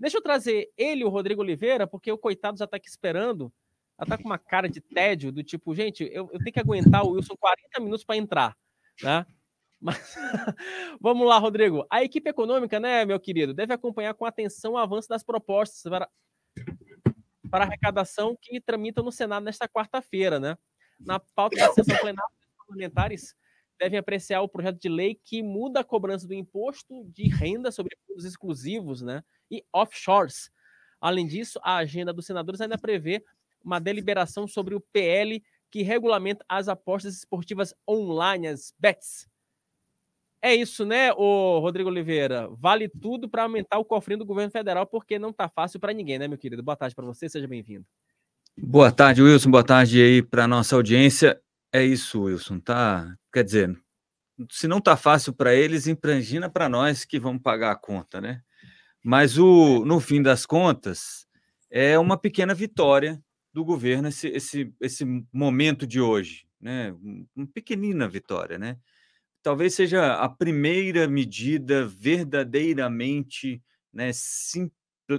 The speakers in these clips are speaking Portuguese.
Deixa eu trazer ele, o Rodrigo Oliveira, porque o coitado já está aqui esperando. Ela tá com uma cara de tédio, do tipo, gente, eu, eu tenho que aguentar o Wilson 40 minutos para entrar, né? Mas vamos lá, Rodrigo. A equipe econômica, né, meu querido, deve acompanhar com atenção o avanço das propostas para, para arrecadação que tramitam no Senado nesta quarta-feira, né? Na pauta da sessão plenária, os parlamentares devem apreciar o projeto de lei que muda a cobrança do imposto de renda sobre fundos exclusivos né, e offshores. Além disso, a agenda dos senadores ainda prevê uma deliberação sobre o PL que regulamenta as apostas esportivas online, as bets. É isso, né, o Rodrigo Oliveira? Vale tudo para aumentar o cofrinho do governo federal, porque não está fácil para ninguém, né, meu querido? Boa tarde para você, seja bem-vindo. Boa tarde, Wilson. Boa tarde aí para nossa audiência. É isso, Wilson, tá? Quer dizer, se não tá fácil para eles, emprangina para nós que vamos pagar a conta, né? Mas é. o, no fim das contas, é uma pequena vitória do governo esse, esse, esse momento de hoje, né? Uma pequenina vitória, né? Talvez seja a primeira medida verdadeiramente, né, sim,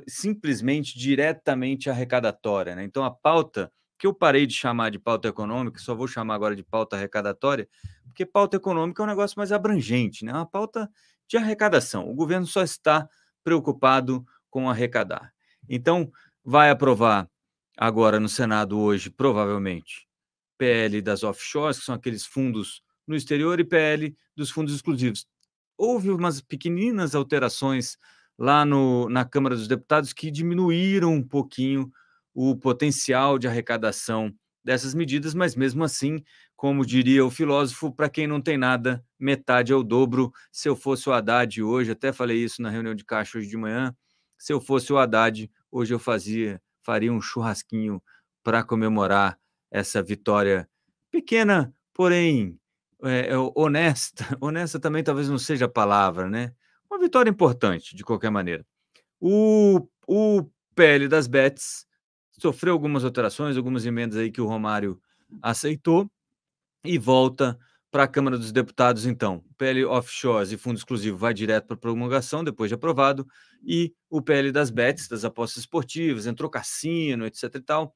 simplesmente diretamente arrecadatória, né? Então a pauta que eu parei de chamar de pauta econômica, só vou chamar agora de pauta arrecadatória, porque pauta econômica é um negócio mais abrangente, né? É uma pauta de arrecadação. O governo só está preocupado com arrecadar. Então, vai aprovar agora no Senado hoje, provavelmente, PL das offshores, que são aqueles fundos no exterior, e PL dos fundos exclusivos. Houve umas pequeninas alterações lá no, na Câmara dos Deputados que diminuíram um pouquinho o potencial de arrecadação dessas medidas, mas mesmo assim, como diria o filósofo, para quem não tem nada, metade é o dobro. Se eu fosse o Haddad hoje, até falei isso na reunião de caixa hoje de manhã, se eu fosse o Haddad, hoje eu fazia, faria um churrasquinho para comemorar essa vitória pequena, porém é, é honesta. Honesta também talvez não seja a palavra, né? Uma vitória importante, de qualquer maneira. O, o PL das Bets sofreu algumas alterações, algumas emendas aí que o Romário aceitou e volta para a Câmara dos Deputados, então. O PL Offshores e Fundo Exclusivo vai direto para promulgação, depois de aprovado, e o PL das bets, das apostas esportivas, entrou cassino, etc e tal.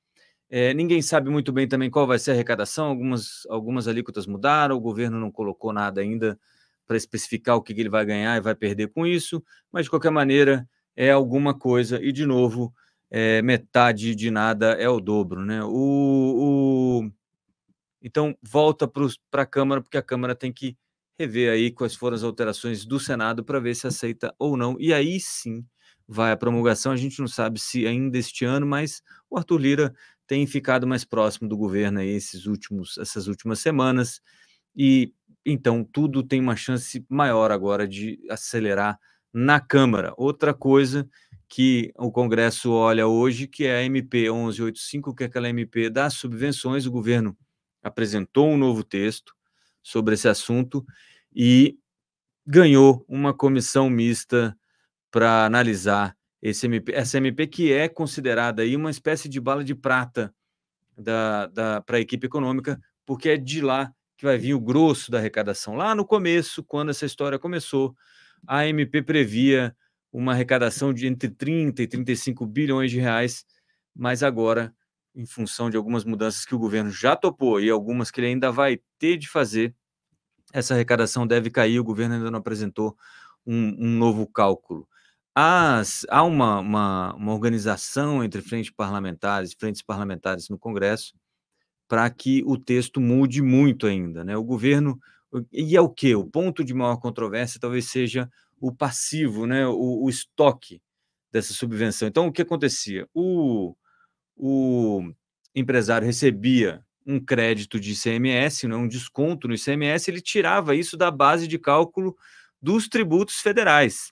É, ninguém sabe muito bem também qual vai ser a arrecadação, algumas, algumas alíquotas mudaram, o governo não colocou nada ainda para especificar o que, que ele vai ganhar e vai perder com isso, mas de qualquer maneira é alguma coisa, e de novo, é, metade de nada é o dobro, né? O, o... Então, volta para a Câmara, porque a Câmara tem que rever aí quais foram as alterações do Senado para ver se aceita ou não. E aí sim vai a promulgação. A gente não sabe se ainda este ano, mas o Arthur Lira tem ficado mais próximo do governo aí esses últimos, essas últimas semanas. E então tudo tem uma chance maior agora de acelerar na Câmara. Outra coisa que o Congresso olha hoje, que é a MP 1185, que é aquela MP das subvenções. O governo apresentou um novo texto sobre esse assunto e ganhou uma comissão mista para analisar esse MP, essa MP que é considerada aí uma espécie de bala de prata da, da, para a equipe econômica, porque é de lá que vai vir o grosso da arrecadação. Lá no começo, quando essa história começou, a MP previa uma arrecadação de entre 30 e 35 bilhões de reais, mas agora, em função de algumas mudanças que o governo já topou e algumas que ele ainda vai ter de fazer, essa arrecadação deve cair. O governo ainda não apresentou um, um novo cálculo. As, há uma, uma, uma, organização entre frentes parlamentares, frentes parlamentares no Congresso, para que o texto mude muito ainda. Né? O governo. E é o que? O ponto de maior controvérsia talvez seja o passivo, né, o, o estoque dessa subvenção. Então, o que acontecia? O, o empresário recebia um crédito de ICMS, né, um desconto no ICMS, ele tirava isso da base de cálculo dos tributos federais.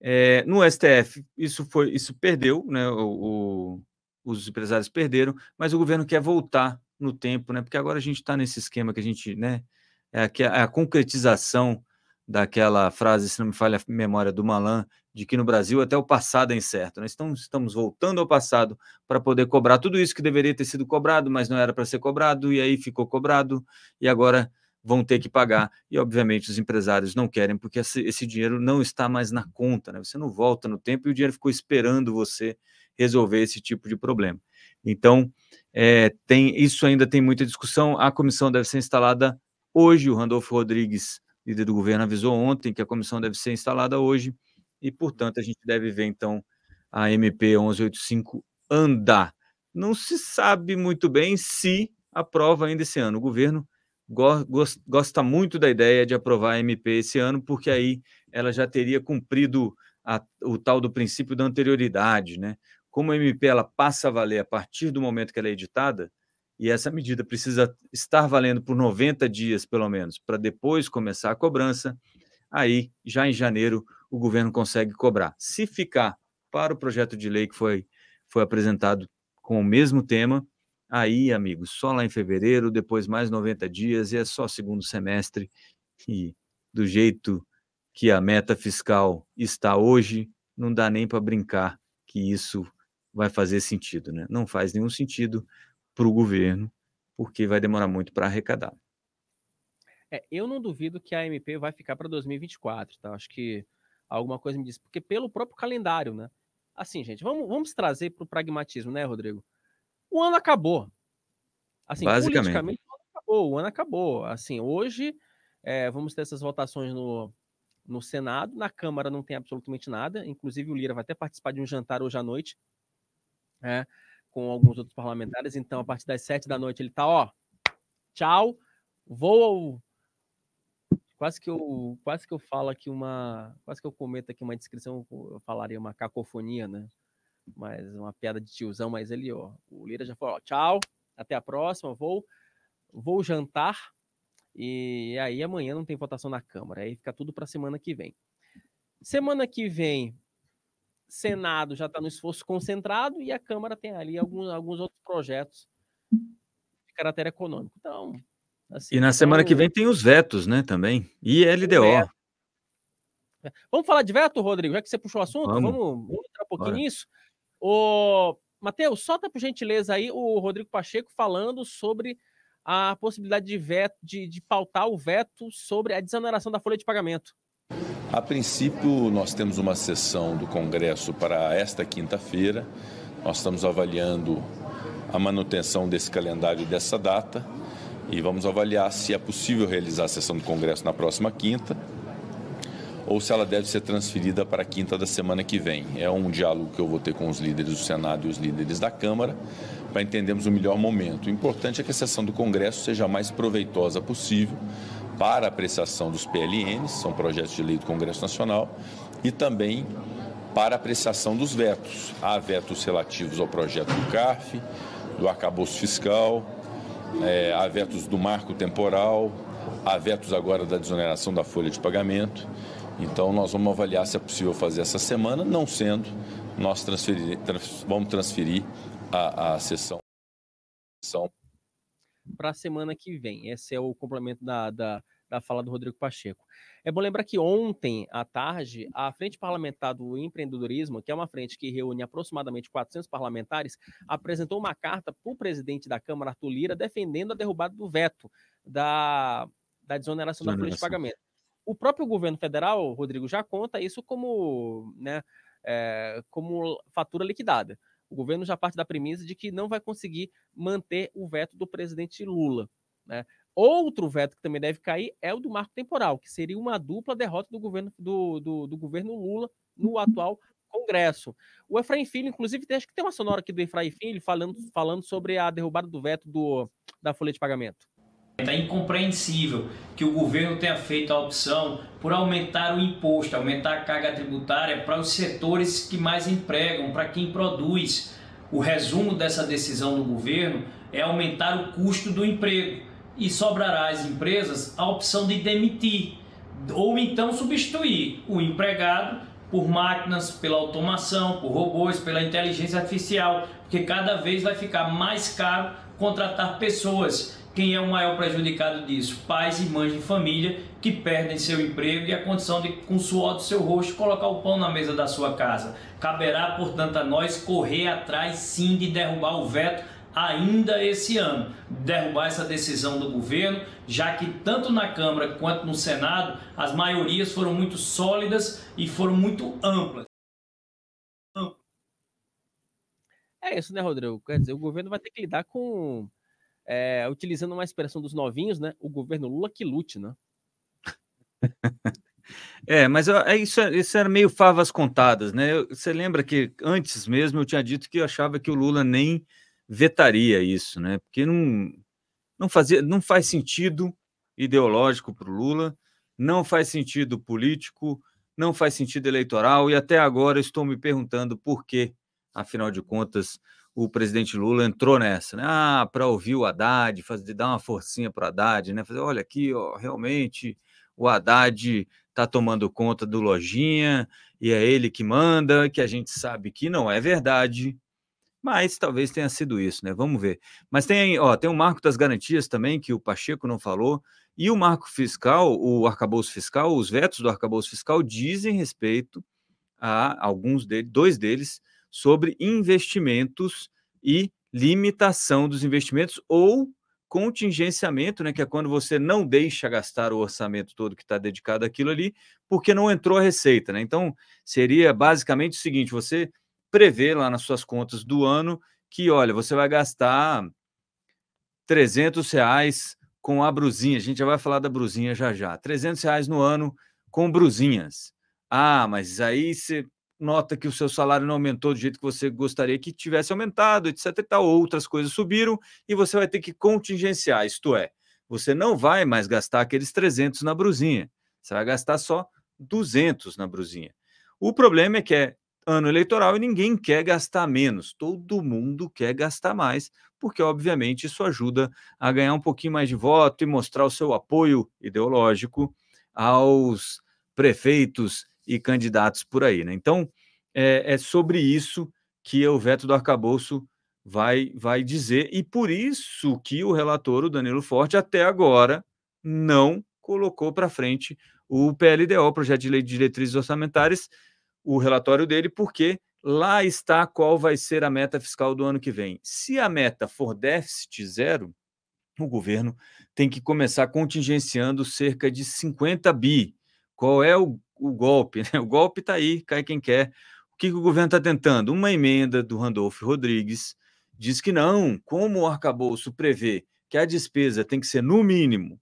É, no STF, isso foi, isso perdeu, né, o, o, os empresários perderam, mas o governo quer voltar no tempo, né, porque agora a gente está nesse esquema que a gente, né, é a, é a concretização daquela frase, se não me falha a memória, do Malan, de que no Brasil até o passado é incerto. Nós né? estamos, estamos voltando ao passado para poder cobrar tudo isso que deveria ter sido cobrado, mas não era para ser cobrado, e aí ficou cobrado, e agora vão ter que pagar. E, obviamente, os empresários não querem, porque esse, esse dinheiro não está mais na conta. Né? Você não volta no tempo e o dinheiro ficou esperando você resolver esse tipo de problema. Então, é, tem isso ainda tem muita discussão. A comissão deve ser instalada hoje. O Randolfo Rodrigues líder do governo avisou ontem que a comissão deve ser instalada hoje e, portanto, a gente deve ver então a MP 1185 andar. Não se sabe muito bem se aprova ainda esse ano. O governo gosta muito da ideia de aprovar a MP esse ano, porque aí ela já teria cumprido a, o tal do princípio da anterioridade, né? Como a MP ela passa a valer a partir do momento que ela é editada, e essa medida precisa estar valendo por 90 dias, pelo menos, para depois começar a cobrança. Aí, já em janeiro, o governo consegue cobrar. Se ficar para o projeto de lei que foi, foi apresentado com o mesmo tema, aí, amigos, só lá em fevereiro, depois mais 90 dias, e é só segundo semestre. E do jeito que a meta fiscal está hoje, não dá nem para brincar que isso vai fazer sentido, né? Não faz nenhum sentido para o governo, porque vai demorar muito para arrecadar. É, eu não duvido que a MP vai ficar para 2024, tá? Acho que alguma coisa me diz, porque pelo próprio calendário, né? Assim, gente, vamos, vamos trazer para o pragmatismo, né, Rodrigo? O ano acabou. Assim, Basicamente. o ano acabou. O ano acabou. Assim, hoje é, vamos ter essas votações no, no Senado, na Câmara não tem absolutamente nada, inclusive o Lira vai até participar de um jantar hoje à noite. É, com alguns outros parlamentares. Então, a partir das sete da noite, ele está, ó, tchau, vou Quase que, eu, quase que eu falo aqui uma. Quase que eu comento aqui uma descrição, eu falaria uma cacofonia, né? Mas uma piada de tiozão, mas ele, ó, o Lira já falou, ó, tchau, até a próxima, vou, vou jantar. E aí amanhã não tem votação na Câmara, aí fica tudo para semana que vem. Semana que vem Senado já está no esforço concentrado e a Câmara tem ali alguns, alguns outros projetos de caráter econômico. Então, assim, e na semana que então vem tem os vetos, né, também, e LDO. É. Vamos falar de veto, Rodrigo, já que você puxou o assunto, vamos, vamos, vamos entrar um pouquinho Bora. nisso. O Matheus, solta por gentileza aí o Rodrigo Pacheco falando sobre a possibilidade de, veto, de, de pautar o veto sobre a desoneração da folha de pagamento. A princípio, nós temos uma sessão do Congresso para esta quinta-feira. Nós estamos avaliando a manutenção desse calendário dessa data e vamos avaliar se é possível realizar a sessão do Congresso na próxima quinta ou se ela deve ser transferida para a quinta da semana que vem. É um diálogo que eu vou ter com os líderes do Senado e os líderes da Câmara para entendermos o melhor momento. O importante é que a sessão do Congresso seja a mais proveitosa possível para apreciação dos PLNs, são projetos de lei do Congresso Nacional, e também para apreciação dos vetos. Há vetos relativos ao projeto do CARF, do arcabouço fiscal, é, há vetos do marco temporal, há vetos agora da desoneração da folha de pagamento. Então, nós vamos avaliar se é possível fazer essa semana, não sendo, nós transferir, trans, vamos transferir a, a sessão. Para a semana que vem. Esse é o complemento da, da da fala do Rodrigo Pacheco. É bom lembrar que ontem à tarde, a Frente Parlamentar do Empreendedorismo, que é uma frente que reúne aproximadamente 400 parlamentares, apresentou uma carta para o presidente da Câmara, Arthur Lira, defendendo a derrubada do veto da, da desoneração, da folha de pagamento. O próprio governo federal, Rodrigo, já conta isso como, né, é, como fatura liquidada. O governo já parte da premissa de que não vai conseguir manter o veto do presidente Lula. Né? Outro veto que também deve cair é o do marco temporal, que seria uma dupla derrota do governo, do, do, do governo Lula no uhum. atual Congresso. O Efraim Filho, inclusive, tem, acho que tem uma sonora aqui do Efraim Filho falando, falando sobre a derrubada do veto do, da folha de pagamento. É incompreensível que o governo tenha feito a opção por aumentar o imposto, aumentar a carga tributária para os setores que mais empregam, para quem produz. O resumo dessa decisão do governo é aumentar o custo do emprego e sobrará às empresas a opção de demitir ou então substituir o empregado por máquinas, pela automação, por robôs, pela inteligência artificial, porque cada vez vai ficar mais caro contratar pessoas. Quem é o maior prejudicado disso? Pais e mães de família que perdem seu emprego e a condição de, com o suor do seu rosto, colocar o pão na mesa da sua casa. Caberá, portanto, a nós correr atrás sim de derrubar o veto ainda esse ano, derrubar essa decisão do governo, já que tanto na Câmara quanto no Senado as maiorias foram muito sólidas e foram muito amplas. É isso, né, Rodrigo? Quer dizer, o governo vai ter que lidar com. É, utilizando uma expressão dos novinhos, né? O governo Lula que lute, né? É, mas eu, é, isso, isso era meio favas contadas, né? Eu, você lembra que antes mesmo eu tinha dito que eu achava que o Lula nem vetaria isso, né? Porque não, não, fazia, não faz sentido ideológico para o Lula, não faz sentido político, não faz sentido eleitoral, e até agora estou me perguntando por que, afinal de contas, o presidente Lula entrou nessa, né? Ah, para ouvir o Haddad, fazer, dar uma forcinha para o Haddad, né? Fazer, olha aqui, ó, realmente o Haddad está tomando conta do Lojinha e é ele que manda, que a gente sabe que não é verdade, mas talvez tenha sido isso, né? Vamos ver. Mas tem, ó, tem o marco das garantias também, que o Pacheco não falou, e o marco fiscal, o arcabouço fiscal, os vetos do arcabouço fiscal dizem respeito a alguns deles, dois deles, sobre investimentos e limitação dos investimentos ou contingenciamento, né, que é quando você não deixa gastar o orçamento todo que está dedicado àquilo ali, porque não entrou a receita. Né? Então, seria basicamente o seguinte: você prevê lá nas suas contas do ano que, olha, você vai gastar 300 reais com a brusinha. A gente já vai falar da brusinha já já. 300 reais no ano com brusinhas. Ah, mas aí você nota que o seu salário não aumentou do jeito que você gostaria que tivesse aumentado, etc. E tal. Outras coisas subiram e você vai ter que contingenciar, isto é, você não vai mais gastar aqueles 300 na brusinha, você vai gastar só 200 na brusinha. O problema é que é ano eleitoral e ninguém quer gastar menos, todo mundo quer gastar mais, porque obviamente isso ajuda a ganhar um pouquinho mais de voto e mostrar o seu apoio ideológico aos prefeitos e candidatos por aí. Né? Então, é, é sobre isso que o veto do arcabouço vai, vai dizer, e por isso que o relator, o Danilo Forte, até agora não colocou para frente o PLDO, o Projeto de Lei de Diretrizes Orçamentárias, o relatório dele, porque lá está qual vai ser a meta fiscal do ano que vem. Se a meta for déficit zero, o governo tem que começar contingenciando cerca de 50 bi. Qual é o, o golpe? Né? O golpe está aí, cai quem quer. O que, que o governo está tentando? Uma emenda do Randolfo Rodrigues diz que não, como o arcabouço prevê que a despesa tem que ser no mínimo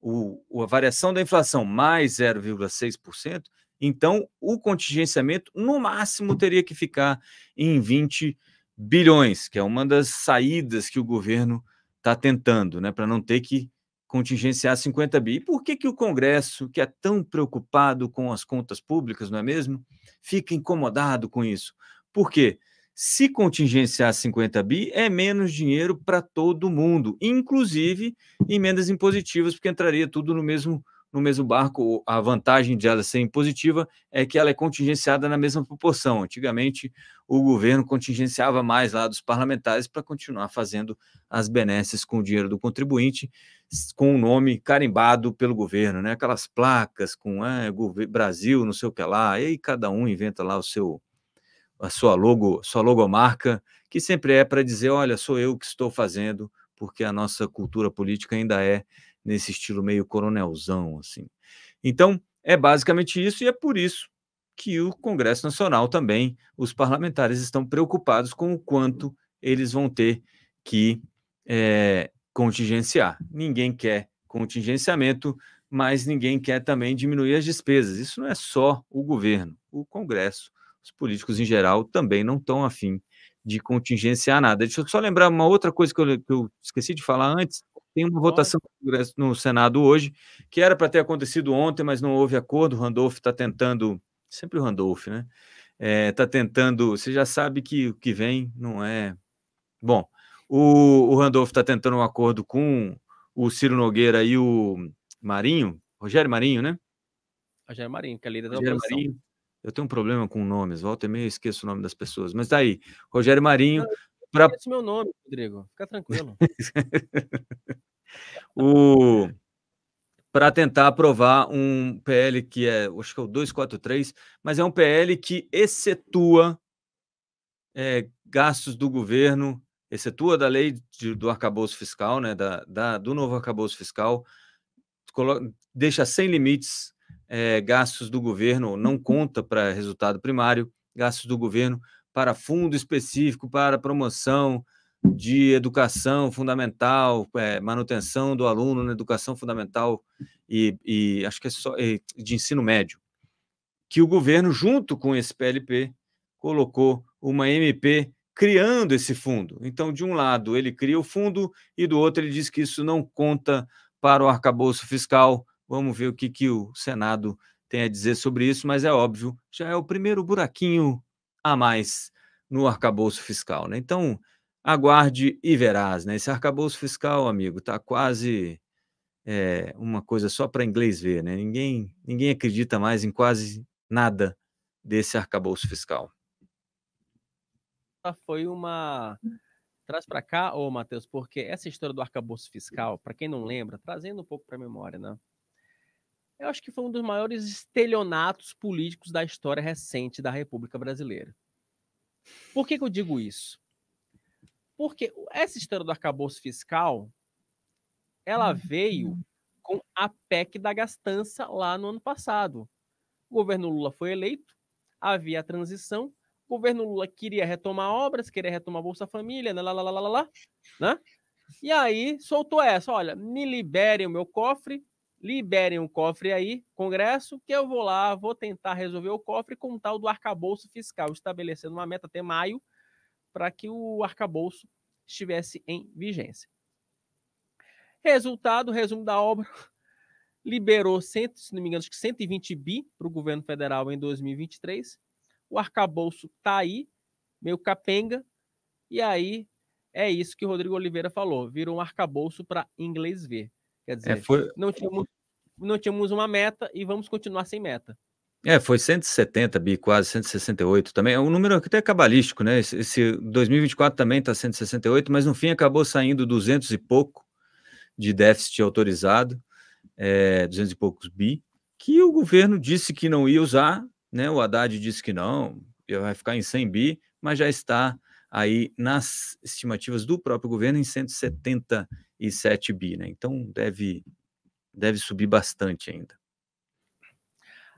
o, a variação da inflação mais 0,6%, então, o contingenciamento, no máximo, teria que ficar em 20 bilhões, que é uma das saídas que o governo está tentando, né, para não ter que contingenciar 50 bi. E por que, que o Congresso, que é tão preocupado com as contas públicas, não é mesmo, fica incomodado com isso? Por quê? Se contingenciar 50 bi, é menos dinheiro para todo mundo, inclusive emendas impositivas, porque entraria tudo no mesmo no mesmo barco, a vantagem de ela ser impositiva é que ela é contingenciada na mesma proporção. Antigamente, o governo contingenciava mais lá dos parlamentares para continuar fazendo as benesses com o dinheiro do contribuinte, com o nome carimbado pelo governo, né? Aquelas placas com ah, é, Brasil, não sei o que lá, e aí cada um inventa lá o seu a sua logo, sua logomarca, que sempre é para dizer, olha, sou eu que estou fazendo, porque a nossa cultura política ainda é nesse estilo meio coronelzão, assim. Então, é basicamente isso e é por isso que o Congresso Nacional também, os parlamentares estão preocupados com o quanto eles vão ter que é, contingenciar. Ninguém quer contingenciamento, mas ninguém quer também diminuir as despesas. Isso não é só o governo, o Congresso, os políticos em geral também não estão afim de contingenciar nada. Deixa eu só lembrar uma outra coisa que eu, que eu esqueci de falar antes tem uma votação no Senado hoje, que era para ter acontecido ontem, mas não houve acordo. O Randolph está tentando, sempre o Randolph, né? Está eh, é, tentando. Você já sabe que o que vem não é. Bom, o, o Randolph está tentando um acordo com o Ciro Nogueira e o Marinho, Rogério Marinho, né? Rogério Marinho, que é líder da Rogério oposição. Marinho. Eu tenho um problema com nomes, volta e meia eu esqueço o nome das pessoas. Mas tá aí, Rogério Marinho pra... Esse meu nome, Rodrigo. Fica tranquilo. o para tentar aprovar um PL que é, acho que é o 243, mas é um PL que excetua é, gastos do governo, excetua da lei de, do arcabouço fiscal, né, da, da, do novo arcabouço fiscal, coloca, deixa sem limites é, gastos do governo, não conta para resultado primário, gastos do governo para fundo específico para promoção de educação fundamental, é, manutenção do aluno na educação fundamental e, e acho que é só de ensino médio, que o governo, junto com esse PLP, colocou uma MP criando esse fundo. Então, de um lado, ele cria o fundo e do outro, ele diz que isso não conta para o arcabouço fiscal. Vamos ver o que, que o Senado tem a dizer sobre isso, mas é óbvio, já é o primeiro buraquinho a mais no arcabouço fiscal. Né? Então, aguarde e verás. Né? Esse arcabouço fiscal, amigo, está quase é, uma coisa só para inglês ver. Né? Ninguém, ninguém acredita mais em quase nada desse arcabouço fiscal. Foi uma. Traz para cá, ô Matheus, porque essa história do arcabouço fiscal, para quem não lembra, trazendo um pouco para a memória, né? eu acho que foi um dos maiores estelionatos políticos da história recente da República Brasileira. Por que, que eu digo isso? Porque essa história do arcabouço fiscal, ela hum, veio hum. com a PEC da gastança lá no ano passado. O governo Lula foi eleito, havia a transição, o governo Lula queria retomar obras, queria retomar Bolsa Família, né, lá, lá, lá, lá, lá, né? E aí soltou essa, olha, me libere o meu cofre, liberem o cofre aí, Congresso, que eu vou lá, vou tentar resolver o cofre com o tal do arcabouço fiscal, estabelecendo uma meta até maio para que o arcabouço estivesse em vigência. Resultado, resumo da obra, liberou, cento se não me engano, acho que 120 bi para o governo federal em 2023. O arcabouço está aí, meio capenga, e aí é isso que o Rodrigo Oliveira falou, virou um arcabouço para inglês ver. Quer é, dizer, é, foi... não tinha muito não tínhamos uma meta e vamos continuar sem meta. É, foi 170 bi, quase 168 também. É um número até é cabalístico, né? Esse, esse 2024 também está 168, mas no fim acabou saindo 200 e pouco de déficit autorizado, é, 200 e poucos bi, que o governo disse que não ia usar, né? O Haddad disse que não, vai ficar em 100 bi, mas já está aí nas estimativas do próprio governo em 177 bi, né? Então deve deve subir bastante ainda.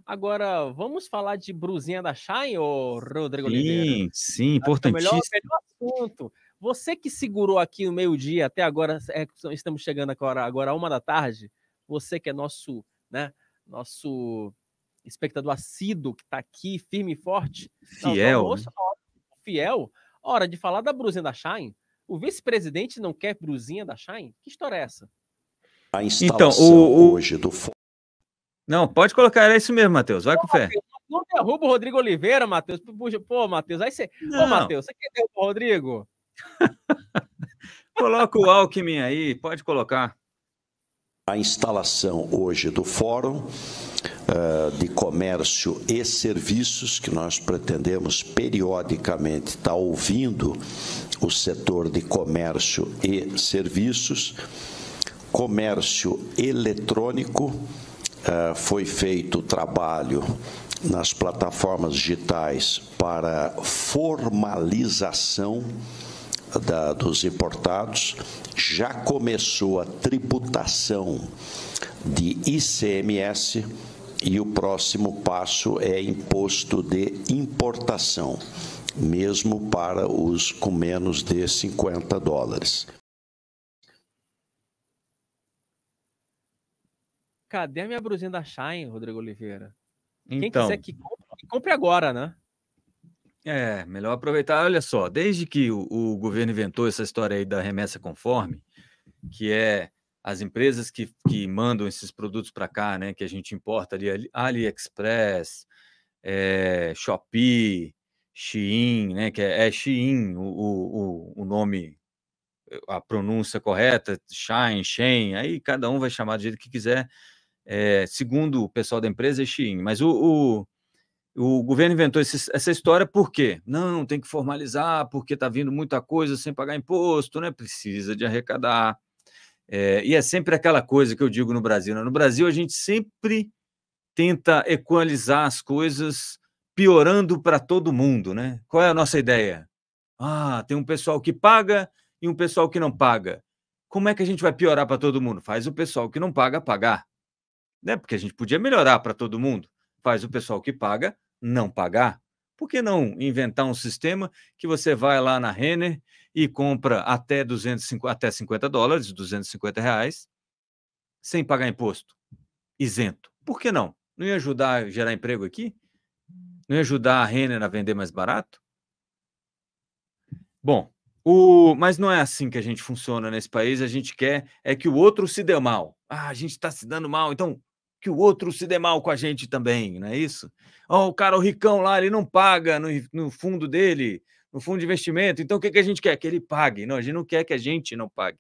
Agora, vamos falar de Bruzinha da Shine, ô Rodrigo sim, Oliveira? Sim, sim, importantíssimo. É o melhor, assunto. Você que segurou aqui o meio-dia até agora, é, estamos chegando agora, agora a uma da tarde, você que é nosso, né, nosso espectador assíduo, que está aqui firme e forte. Tá fiel. Não, né? fiel. Hora de falar da Bruzinha da Shine. O vice-presidente não quer Bruzinha da Shine? Que história é essa? A então, instalação então, o, o... hoje do Não, pode colocar, é isso mesmo, Matheus. Vai com fé. não derruba o Rodrigo Oliveira, Matheus. Pô, Matheus, aí você. Ô, Matheus, você quer derrubar o Rodrigo? Coloca o Alckmin aí, pode colocar. A instalação hoje do Fórum uh, de Comércio e Serviços, que nós pretendemos periodicamente estar tá ouvindo o setor de comércio e serviços comércio eletrônico, eh, foi feito trabalho nas plataformas digitais para formalização da, dos importados, já começou a tributação de ICMS e o próximo passo é imposto de importação, mesmo para os com menos de 50 dólares. Cadê a minha brusinha da Shine, Rodrigo Oliveira? Então, Quem quiser então. que compre, que compre agora, né? É, melhor aproveitar. Olha só, desde que o, o, governo inventou essa história aí da remessa conforme, que é as empresas que, que mandam esses produtos para cá, né, que a gente importa ali, AliExpress, é, Shopee, Shein, né, que é, é Shein o, o, o nome, a pronúncia correta, Shine, Shein, aí cada um vai chamar do jeito que quiser, é, segundo o pessoal da empresa, é Shein. Mas o, o, o governo inventou esse, essa história por quê? Não, tem que formalizar, porque está vindo muita coisa sem pagar imposto, né? precisa de arrecadar. É, e é sempre aquela coisa que eu digo no Brasil. Né? No Brasil, a gente sempre tenta equalizar as coisas, piorando para todo mundo. Né? Qual é a nossa ideia? Ah, tem um pessoal que paga e um pessoal que não paga. Como é que a gente vai piorar para todo mundo? Faz o pessoal que não paga pagar né? Porque a gente podia melhorar para todo mundo. Faz o pessoal que paga não pagar. Por que não inventar um sistema que você vai lá na Renner e compra até 250, até 50 dólares, 250 reais, sem pagar imposto, isento? Por que não? Não ia ajudar a gerar emprego aqui? Não ia ajudar a Renner a vender mais barato? Bom, o... mas não é assim que a gente funciona nesse país. A gente quer é que o outro se dê mal. Ah, a gente está se dando mal, então que o outro se dê mal com a gente também, não é isso? Oh, o cara, o ricão lá, ele não paga no, no fundo dele, no fundo de investimento. Então, o que, que a gente quer? Que ele pague. Não, a gente não quer que a gente não pague.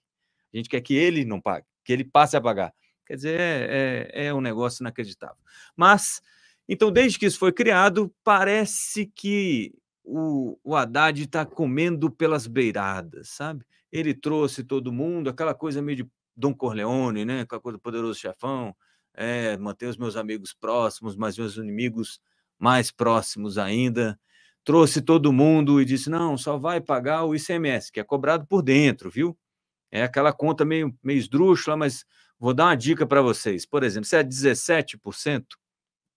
A gente quer que ele não pague, que ele passe a pagar. Quer dizer, é, é, é um negócio inacreditável. Mas, então, desde que isso foi criado, parece que o, o Haddad está comendo pelas beiradas, sabe? Ele trouxe todo mundo, aquela coisa meio de Dom Corleone, né? Aquela coisa do poderoso chefão é, manter os meus amigos próximos, mas meus inimigos mais próximos ainda. Trouxe todo mundo e disse: não, só vai pagar o ICMS, que é cobrado por dentro, viu? É aquela conta meio, meio esdrúxula, mas vou dar uma dica para vocês. Por exemplo, se é 17%,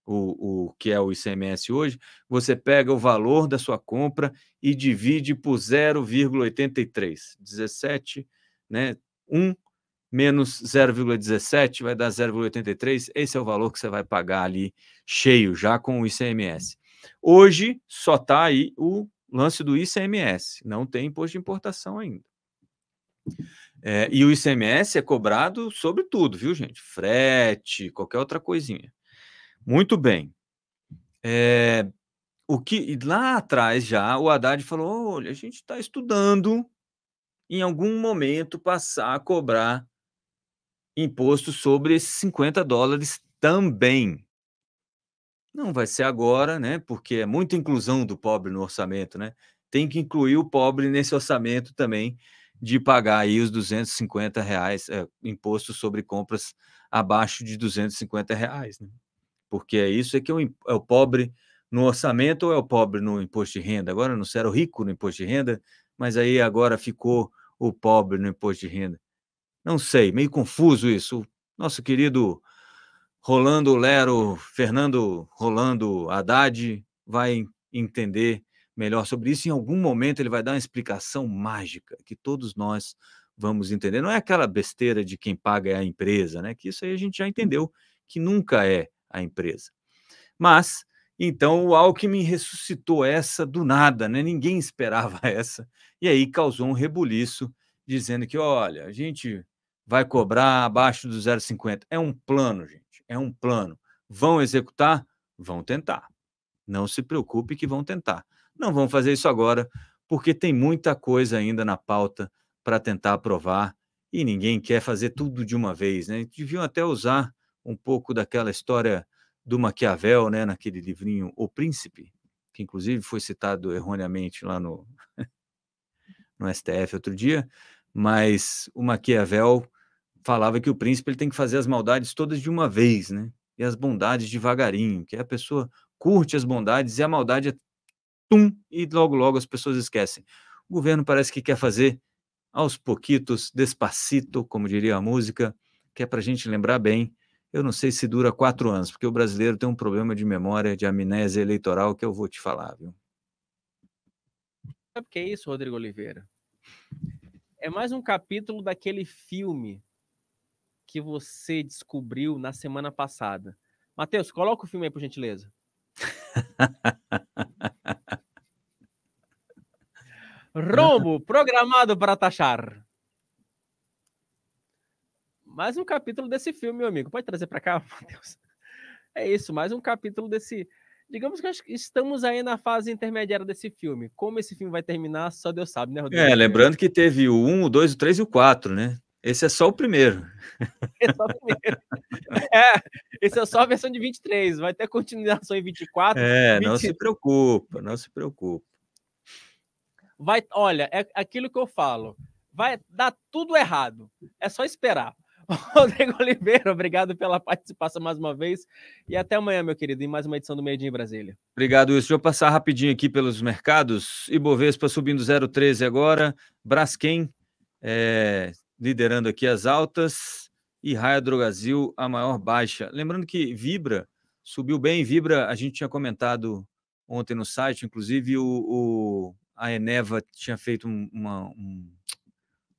o, o que é o ICMS hoje, você pega o valor da sua compra e divide por 0,83. 17, né? 1 menos 0,17 vai dar 0,83. Esse é o valor que você vai pagar ali cheio, já com o ICMS. Hoje só está aí o lance do ICMS, não tem imposto de importação ainda. É, e o ICMS é cobrado sobre tudo, viu, gente? Frete, qualquer outra coisinha. Muito bem. É, o que lá atrás já o Haddad falou: olha, a gente está estudando em algum momento passar a cobrar imposto sobre esses 50 dólares também. Não vai ser agora, né? Porque é muita inclusão do pobre no orçamento, né? Tem que incluir o pobre nesse orçamento também de pagar aí os 250 reais é, imposto sobre compras abaixo de 250 reais, né? Porque é isso é que é o, é o pobre no orçamento ou é o pobre no imposto de renda? Agora não será o rico no imposto de renda, mas aí agora ficou o pobre no imposto de renda. Não sei, meio confuso isso. Nosso querido Rolando Lero, Fernando Rolando Haddad vai entender melhor sobre isso. Em algum momento ele vai dar uma explicação mágica que todos nós vamos entender. Não é aquela besteira de quem paga é a empresa, né? Que isso aí a gente já entendeu que nunca é a empresa. Mas então o Alckmin ressuscitou essa do nada, né? Ninguém esperava essa. E aí causou um rebuliço dizendo que, olha, a gente vai cobrar abaixo do 0,50. É um plano, gente. É um plano. Vão executar? Vão tentar. Não se preocupe que vão tentar. Não vão fazer isso agora, porque tem muita coisa ainda na pauta para tentar aprovar e ninguém quer fazer tudo de uma vez, né? Deviam até usar um pouco daquela história do Maquiavel, né, naquele livrinho O Príncipe, que inclusive foi citado erroneamente lá no no STF outro dia, mas o Maquiavel falava que o príncipe ele tem que fazer as maldades todas de uma vez, né? E as bondades devagarinho, que é a pessoa curte as bondades e a maldade é tum, e logo logo as pessoas esquecem. O governo parece que quer fazer aos pouquitos, despacito, como diria a música, que é para a gente lembrar bem. Eu não sei se dura quatro anos, porque o brasileiro tem um problema de memória, de amnésia eleitoral, que eu vou te falar, viu? Sabe o que é isso, Rodrigo Oliveira? É mais um capítulo daquele filme que você descobriu na semana passada. Matheus, coloca o filme aí, por gentileza. Rombo, programado para taxar. Mais um capítulo desse filme, meu amigo. Pode trazer para cá, Matheus. É isso, mais um capítulo desse. Digamos que estamos aí na fase intermediária desse filme. Como esse filme vai terminar, só Deus sabe, né, Rodrigo? É, lembrando que teve o 1, o 2, o 3 e o 4, né? Esse é só o primeiro. Esse é só o primeiro. é, esse é só a versão de 23, vai ter continuação em 24. É, 20... não se preocupa, não se preocupa. Vai, olha, é aquilo que eu falo. Vai dar tudo errado. É só esperar. Rodrigo Oliveira, obrigado pela participação mais uma vez. E até amanhã, meu querido, em mais uma edição do Meio Dia Brasília. Obrigado, Wilson. Deixa eu passar rapidinho aqui pelos mercados. Ibovespa subindo 0,13 agora. Braskem é, liderando aqui as altas e Raia Drogazil a maior baixa. Lembrando que Vibra subiu bem, Vibra a gente tinha comentado ontem no site, inclusive o, o a Eneva tinha feito uma, um,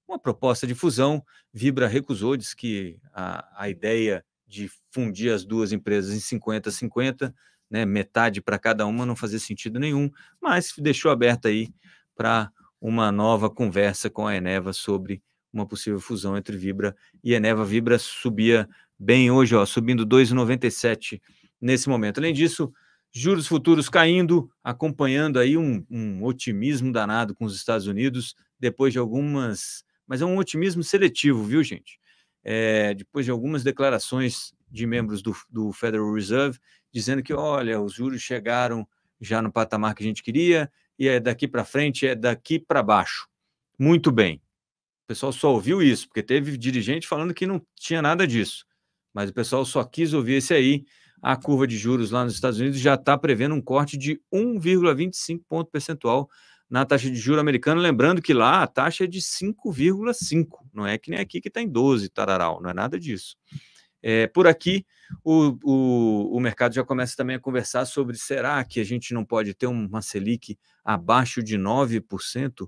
uma proposta de fusão, Vibra recusou, disse que a, a ideia de fundir as duas empresas em 50-50, né, metade para cada uma, não fazia sentido nenhum, mas deixou aberta aí para uma nova conversa com a Eneva sobre uma possível fusão entre Vibra e Eneva. Vibra subia bem hoje, ó, subindo 2,97 nesse momento. Além disso, juros futuros caindo, acompanhando aí um, um, otimismo danado com os Estados Unidos, depois de algumas. Mas é um otimismo seletivo, viu, gente? É, depois de algumas declarações de membros do, do Federal Reserve dizendo que, olha, os juros chegaram já no patamar que a gente queria e é daqui para frente, é daqui para baixo. Muito bem pessoal só ouviu isso, porque teve dirigente falando que não tinha nada disso. Mas o pessoal só quis ouvir esse aí. A curva de juros lá nos Estados Unidos já está prevendo um corte de 1,25 ponto percentual na taxa de juro americana. Lembrando que lá a taxa é de 5,5. Não é que nem aqui que está em 12, tararau. Não é nada disso. É, por aqui, o, o, o, mercado já começa também a conversar sobre será que a gente não pode ter uma Selic abaixo de 9%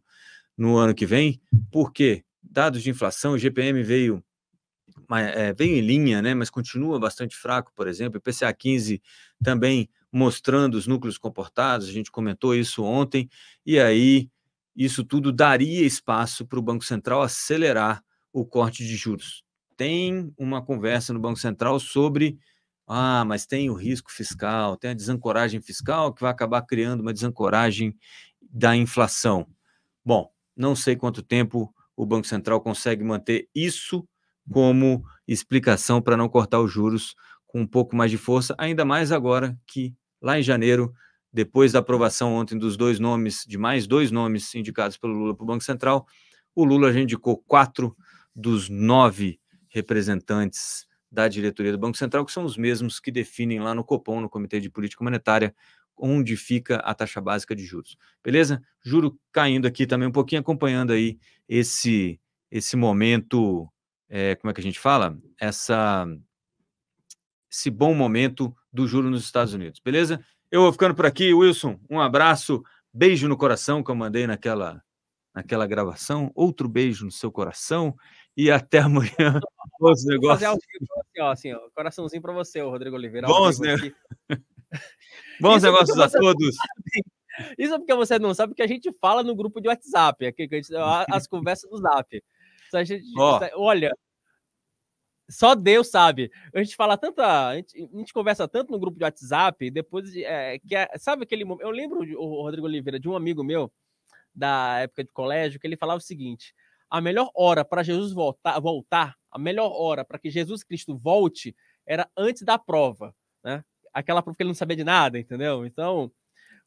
no ano que vem? Por quê? Dados de inflação, o GPM veio, é, veio em linha, né, mas continua bastante fraco, por exemplo. O PCA 15 também mostrando os núcleos comportados, a gente comentou isso ontem, e aí isso tudo daria espaço para o Banco Central acelerar o corte de juros. Tem uma conversa no Banco Central sobre ah, mas tem o risco fiscal, tem a desancoragem fiscal que vai acabar criando uma desancoragem da inflação. Bom, não sei quanto tempo o Banco Central consegue manter isso como explicação para não cortar os juros com um pouco mais de força, ainda mais agora que lá em janeiro, depois da aprovação ontem dos dois nomes, de mais dois nomes indicados pelo Lula para o Banco Central, o Lula já indicou quatro dos nove representantes da diretoria do Banco Central, que são os mesmos que definem lá no Copom, no Comitê de Política Monetária, onde fica a taxa básica de juros. Beleza? Juro caindo aqui também um pouquinho, acompanhando aí esse, esse momento, é, como é que a gente fala? Essa, esse bom momento do juro nos Estados Unidos. Beleza? Eu vou ficando por aqui. Wilson, um abraço, beijo no coração que eu mandei naquela, naquela gravação, outro beijo no seu coração e até amanhã. Bons negócios. Fazer ao vivo, assim, assim, ó, coraçãozinho para você, Rodrigo Oliveira. Bons negócios. Bons é negócios a todos. Isso é porque você não sabe que a gente fala no grupo de WhatsApp, aqui, as conversas do Zap. gente, oh. Olha, só Deus sabe. A gente fala tanta. A gente, a gente conversa tanto no grupo de WhatsApp, depois de, é, que é, sabe aquele momento. Eu lembro o Rodrigo Oliveira de um amigo meu da época de colégio que ele falava o seguinte: a melhor hora para Jesus voltar, voltar, a melhor hora para que Jesus Cristo volte era antes da prova, né? aquela prova que ele não sabia de nada, entendeu? Então,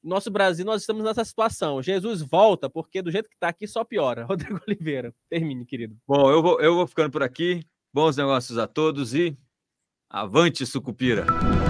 nosso Brasil, nós estamos nessa situação. Jesus volta, porque do jeito que está aqui só piora. Rodrigo Oliveira, termine, querido. Bom, eu vou, eu vou ficando por aqui. Bons negócios a todos e avante, Sucupira!